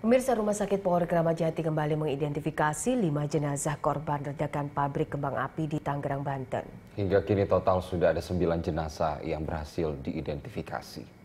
Pemirsa Rumah Sakit Polri Kramat Jati kembali mengidentifikasi lima jenazah korban ledakan pabrik kembang api di Tangerang, Banten. Hingga kini total sudah ada sembilan jenazah yang berhasil diidentifikasi.